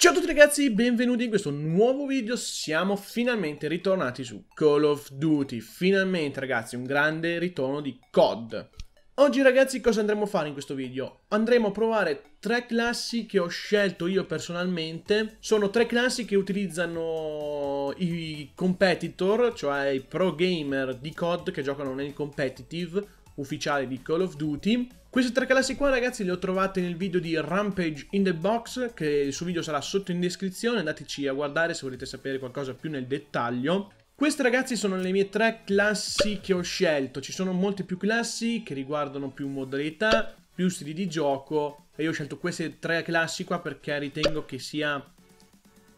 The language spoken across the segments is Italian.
Ciao a tutti ragazzi, benvenuti in questo nuovo video, siamo finalmente ritornati su Call of Duty, finalmente ragazzi un grande ritorno di COD. Oggi ragazzi cosa andremo a fare in questo video? Andremo a provare tre classi che ho scelto io personalmente, sono tre classi che utilizzano i competitor, cioè i pro gamer di COD che giocano nel competitive ufficiale di Call of Duty queste tre classi qua ragazzi le ho trovate nel video di Rampage in the Box, che il suo video sarà sotto in descrizione, andateci a guardare se volete sapere qualcosa più nel dettaglio. Queste ragazzi sono le mie tre classi che ho scelto, ci sono molte più classi che riguardano più modalità, più stili di gioco e io ho scelto queste tre classi qua perché ritengo che, sia,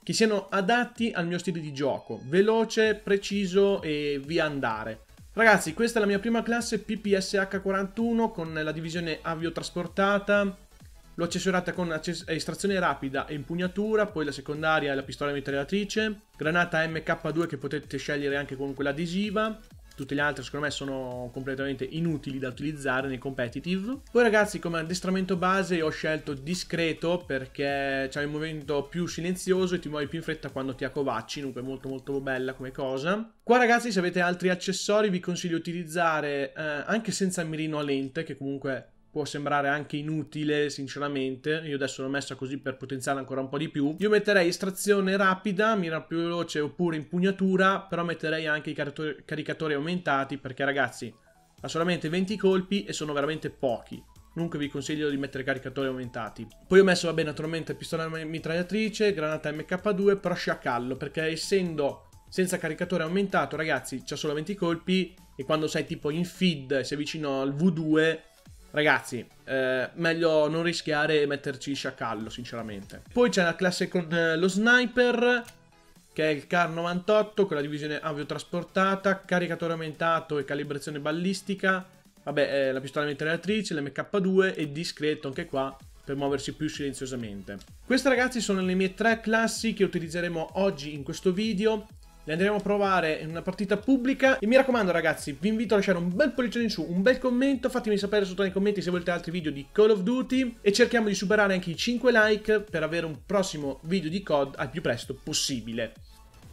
che siano adatti al mio stile di gioco, veloce, preciso e via andare. Ragazzi, questa è la mia prima classe PPSH41 con la divisione aviotrasportata. L'ho accessorata con eh, estrazione rapida e impugnatura, poi la secondaria è la pistola mitragliatrice, granata MK2 che potete scegliere anche con quella adesiva, Tutte le altre secondo me sono completamente inutili da utilizzare nei competitive. Poi ragazzi come addestramento base ho scelto discreto perché c'è il movimento più silenzioso e ti muovi più in fretta quando ti accovacci, dunque molto molto bella come cosa. Qua ragazzi se avete altri accessori vi consiglio di utilizzare eh, anche senza mirino a lente che comunque può sembrare anche inutile, sinceramente. Io adesso l'ho messa così per potenziare ancora un po' di più. Io metterei estrazione rapida, mira più veloce oppure impugnatura, però metterei anche i caricatori, aumentati perché ragazzi ha solamente 20 colpi e sono veramente pochi. Dunque vi consiglio di mettere caricatori aumentati. Poi ho messo, vabbè, naturalmente pistola mitragliatrice, granata MK2, però sciacallo, perché essendo senza caricatore aumentato, ragazzi, c'ha solo 20 colpi e quando sei tipo in feed, sei vicino al V2, Ragazzi, eh, meglio non rischiare e metterci sciacallo, sinceramente. Poi c'è la classe con eh, lo sniper, che è il CAR 98, con la divisione aviotrasportata, caricatore aumentato e calibrazione ballistica. Vabbè, eh, la pistola mitragliatrice, l'MK2 e discreto anche qua per muoversi più silenziosamente. Queste ragazzi sono le mie tre classi che utilizzeremo oggi in questo video le andremo a provare in una partita pubblica e mi raccomando ragazzi vi invito a lasciare un bel pollice in su, un bel commento, fatemi sapere sotto nei commenti se volete altri video di Call of Duty e cerchiamo di superare anche i 5 like per avere un prossimo video di COD al più presto possibile.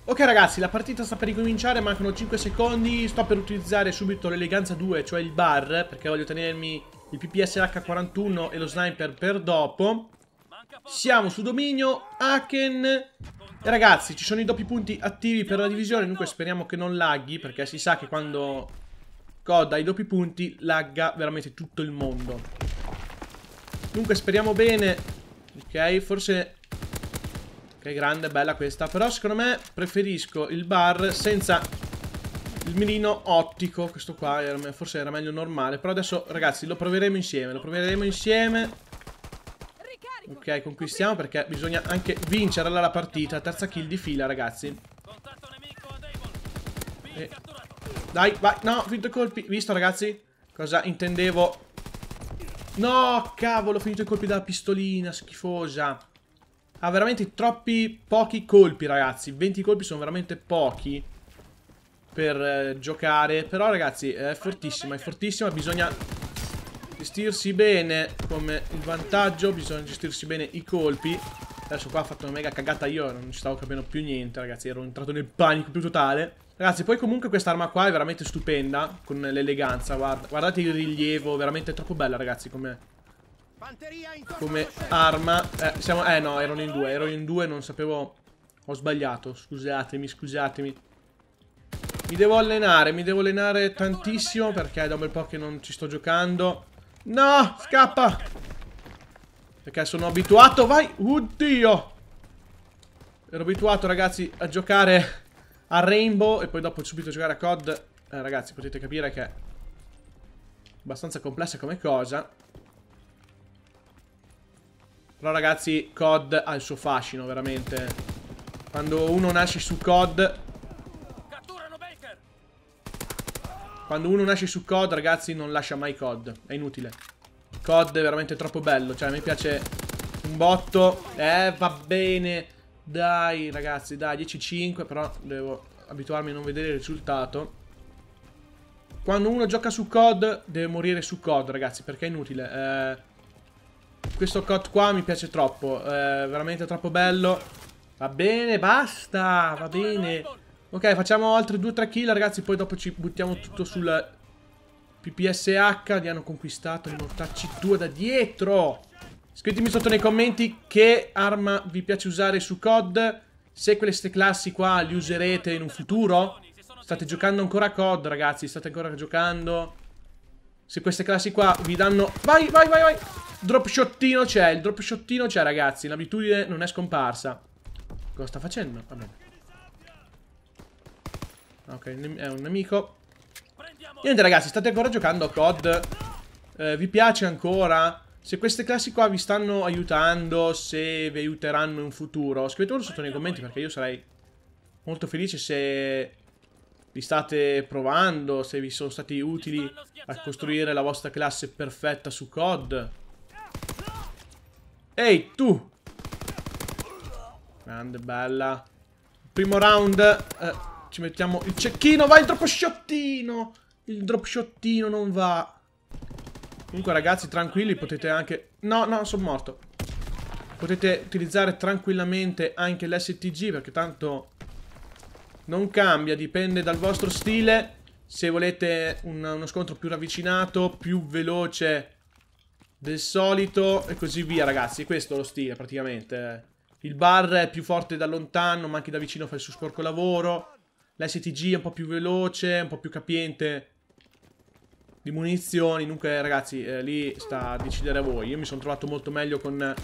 Ok ragazzi, la partita sta per ricominciare, mancano 5 secondi, sto per utilizzare subito l'eleganza 2, cioè il bar, perché voglio tenermi il PPS h 41 e lo sniper per dopo. Siamo su dominio, Aken, e ragazzi, ci sono i doppi punti attivi per la divisione, dunque speriamo che non laghi, perché si sa che quando God ha i doppi punti lagga veramente tutto il mondo. Dunque speriamo bene. Ok, forse... Che grande, bella questa. Però secondo me preferisco il bar senza il mirino ottico. Questo qua era, forse era meglio normale. Però adesso, ragazzi, lo proveremo insieme. Lo proveremo insieme. Ok, conquistiamo perché bisogna anche vincere la partita. Terza kill di fila, ragazzi. E... Dai, vai. No, finito i colpi. Visto, ragazzi? Cosa intendevo? No, cavolo, ho finito i colpi dalla pistolina, schifosa. Ha veramente troppi pochi colpi, ragazzi. 20 colpi sono veramente pochi per eh, giocare. Però, ragazzi, è fortissima, è fortissima. Bisogna Gestirsi bene come il vantaggio, bisogna gestirsi bene i colpi. Adesso qua ho fatto una mega cagata io, non ci stavo capendo più niente, ragazzi, ero entrato nel panico più totale. Ragazzi, poi comunque questa arma qua è veramente stupenda, con l'eleganza, guarda, guardate il rilievo, veramente troppo bella, ragazzi, come, come arma. Eh, siamo, eh no, erano in due, ero in due, non sapevo, ho sbagliato, scusatemi, scusatemi. Mi devo allenare, mi devo allenare tantissimo perché è da un bel po' che non ci sto giocando. No, scappa! Perché sono abituato, vai! Oddio! Ero abituato, ragazzi, a giocare a Rainbow e poi dopo subito a giocare a COD. Eh, ragazzi, potete capire che è abbastanza complessa come cosa. Però, ragazzi, COD ha il suo fascino, veramente. Quando uno nasce su COD Quando uno nasce su COD, ragazzi, non lascia mai COD. È inutile. COD è veramente troppo bello. Cioè, a me piace un botto. Eh, va bene. Dai, ragazzi, dai, 10-5. Però devo abituarmi a non vedere il risultato. Quando uno gioca su COD, deve morire su COD, ragazzi, perché è inutile. Eh, questo COD qua mi piace troppo. È eh, veramente troppo bello. Va bene, basta. Va bene. Ok, facciamo altri 2-3 kill, ragazzi. Poi dopo ci buttiamo tutto sul PPSH. Li hanno conquistato. Mortacci 2 da dietro. Scrivetemi sotto nei commenti che arma vi piace usare su COD. Se queste classi qua li userete in un futuro. State giocando ancora a COD, ragazzi. State ancora giocando. Se queste classi qua vi danno... Vai, vai, vai, vai! Dropshottino c'è, il dropshottino c'è, ragazzi. L'abitudine non è scomparsa. Cosa sta facendo? Va bene. Ok, è un nemico. Niente ragazzi, state ancora giocando a COD. Eh, vi piace ancora? Se queste classi qua vi stanno aiutando, se vi aiuteranno in futuro, scrivetelo sotto nei commenti perché io sarei molto felice se li state provando, se vi sono stati utili a costruire la vostra classe perfetta su COD. Ehi, tu! Grande, bella. Primo round... Eh. Ci mettiamo il cecchino, vai il dropshottino! Il dropshottino non va. Comunque ragazzi, tranquilli, potete anche... No, no, sono morto. Potete utilizzare tranquillamente anche l'STG, perché tanto non cambia, dipende dal vostro stile. Se volete un, uno scontro più ravvicinato, più veloce del solito e così via, ragazzi. Questo è lo stile, praticamente. Il bar è più forte da lontano, ma anche da vicino fa il suo sporco lavoro. L'STG è un po' più veloce, un po' più capiente di munizioni. Dunque, ragazzi, eh, lì sta a decidere a voi. Io mi sono trovato molto meglio con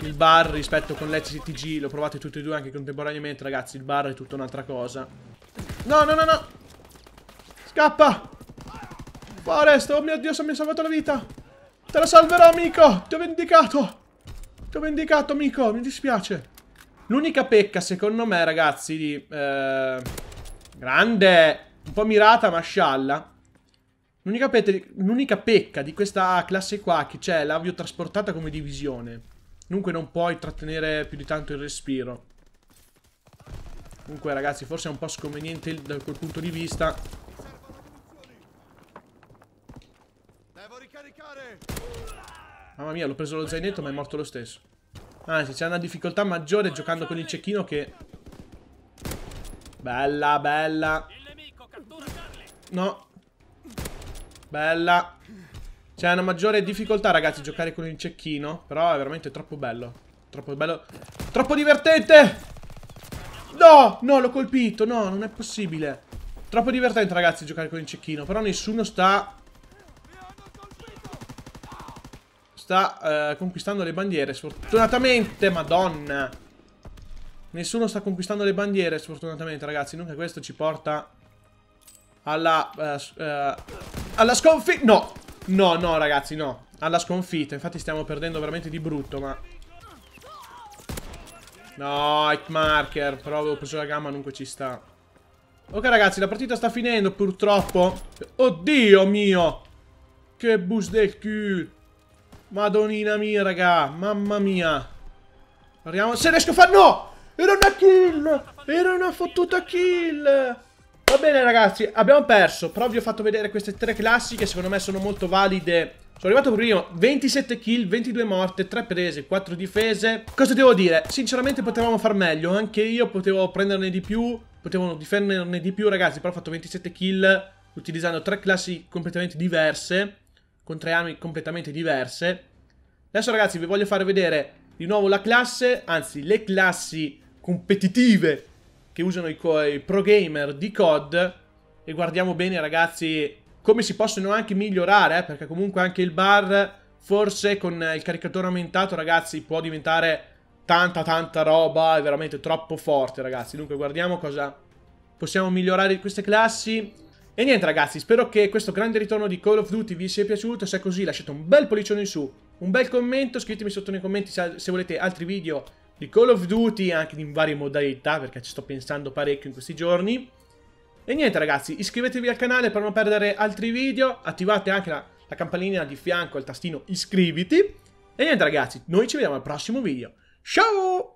il bar rispetto con l'STG. L'ho provato tutti e due anche contemporaneamente, ragazzi. Il bar è tutta un'altra cosa. No, no, no, no. Scappa. Forest, oh mio Dio, se mi ha salvato la vita. Te la salverò, amico. Ti ho vendicato. Ti ho vendicato, amico. Mi dispiace. L'unica pecca, secondo me, ragazzi, di... Eh, grande! Un po' mirata, ma scialla. L'unica pe pecca di questa classe qua, che c'è l'aviotrasportata come divisione. Dunque non puoi trattenere più di tanto il respiro. Comunque, ragazzi, forse è un po' sconveniente da quel punto di vista. Mamma mia, l'ho preso lo zainetto, ma è morto lo stesso. Anzi, c'è una difficoltà maggiore giocando con il cecchino che... Bella, bella. No. Bella. C'è una maggiore difficoltà, ragazzi, giocare con il cecchino. Però è veramente troppo bello. Troppo bello. Troppo divertente! No, no, l'ho colpito. No, non è possibile. Troppo divertente, ragazzi, giocare con il cecchino. Però nessuno sta sta uh, conquistando le bandiere, sfortunatamente, madonna. Nessuno sta conquistando le bandiere, sfortunatamente, ragazzi. Dunque questo ci porta alla... Uh, uh, alla sconfitta... No! No, no, ragazzi, no. Alla sconfitta. Infatti stiamo perdendo veramente di brutto, ma... No, marker. Però avevo preso la gamma, dunque ci sta. Ok, ragazzi, la partita sta finendo, purtroppo. Oddio mio! Che bus del cul! Madonnina mia, raga. Mamma mia. Arriviamo. Se riesco a fare... No! Era una kill! Era una fottuta kill! Va bene ragazzi, abbiamo perso, però vi ho fatto vedere queste tre classi che secondo me sono molto valide. Sono arrivato primo, 27 kill, 22 morte, 3 prese, 4 difese. Cosa devo dire? Sinceramente potevamo far meglio, anche io potevo prenderne di più, potevo difenderne di più ragazzi, però ho fatto 27 kill utilizzando tre classi completamente diverse con tre armi completamente diverse. Adesso ragazzi vi voglio far vedere di nuovo la classe, anzi le classi competitive che usano i, i pro gamer di COD e guardiamo bene ragazzi come si possono anche migliorare, eh, perché comunque anche il bar forse con il caricatore aumentato ragazzi può diventare tanta tanta roba, è veramente troppo forte ragazzi. Dunque guardiamo cosa possiamo migliorare di queste classi. E niente ragazzi, spero che questo grande ritorno di Call of Duty vi sia piaciuto, se è così lasciate un bel pollicione in su, un bel commento, scrivetemi sotto nei commenti se volete altri video di Call of Duty, anche in varie modalità, perché ci sto pensando parecchio in questi giorni. E niente ragazzi, iscrivetevi al canale per non perdere altri video, attivate anche la, la campanellina di fianco al tastino iscriviti. E niente ragazzi, noi ci vediamo al prossimo video. Ciao!